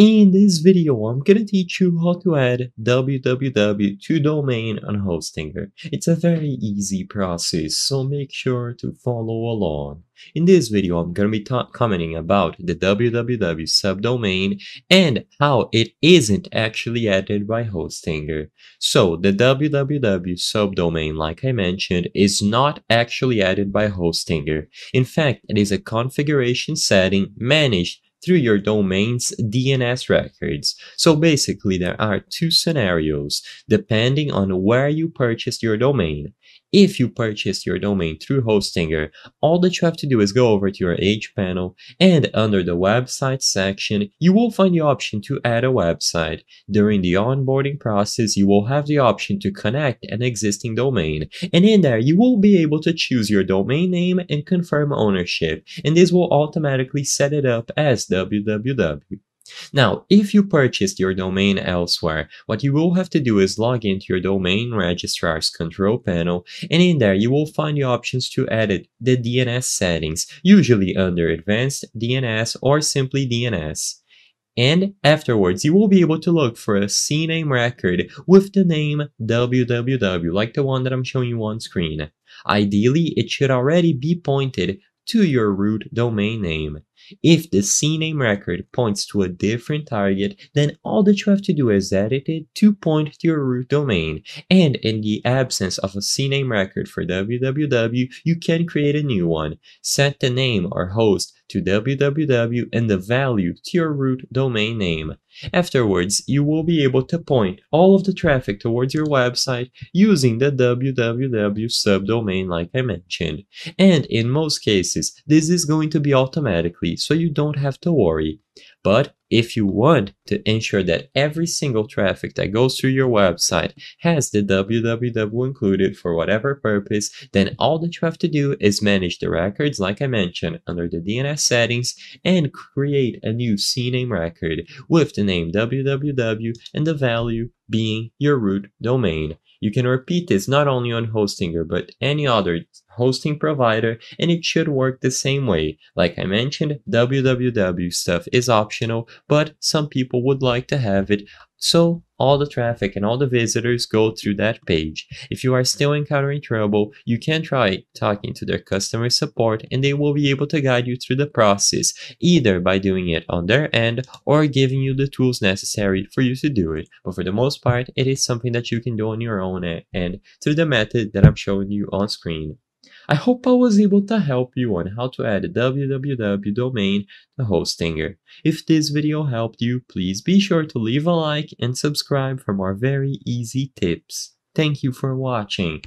In this video, I'm gonna teach you how to add www to domain on Hostinger. It's a very easy process, so make sure to follow along. In this video, I'm gonna be commenting about the www subdomain and how it isn't actually added by Hostinger. So the www subdomain, like I mentioned, is not actually added by Hostinger. In fact, it is a configuration setting managed through your domain's DNS records. So basically, there are two scenarios depending on where you purchased your domain. If you purchased your domain through Hostinger, all that you have to do is go over to your H panel and under the website section, you will find the option to add a website. During the onboarding process, you will have the option to connect an existing domain. And in there, you will be able to choose your domain name and confirm ownership. And this will automatically set it up as www. Now, if you purchased your domain elsewhere, what you will have to do is log into your domain registrar's control panel, and in there you will find the options to edit the DNS settings, usually under advanced DNS or simply DNS. And afterwards, you will be able to look for a CNAME record with the name www, like the one that I'm showing you on screen. Ideally, it should already be pointed to your root domain name. If the CNAME record points to a different target, then all that you have to do is edit it to point to your root domain. And in the absence of a CNAME record for www, you can create a new one. Set the name or host to www and the value to your root domain name. Afterwards, you will be able to point all of the traffic towards your website using the www subdomain like I mentioned. And in most cases, this is going to be automatically so you don't have to worry. But if you want to ensure that every single traffic that goes through your website has the www included for whatever purpose, then all that you have to do is manage the records like I mentioned under the DNS settings and create a new CNAME record with the name www and the value being your root domain. You can repeat this not only on Hostinger but any other hosting provider and it should work the same way. Like I mentioned, www stuff is optional, but some people would like to have it. So all the traffic and all the visitors go through that page. If you are still encountering trouble, you can try talking to their customer support and they will be able to guide you through the process, either by doing it on their end or giving you the tools necessary for you to do it. But for the most part, it is something that you can do on your own end through the method that I'm showing you on screen. I hope I was able to help you on how to add a www domain to Hostinger. If this video helped you, please be sure to leave a like and subscribe for more very easy tips. Thank you for watching.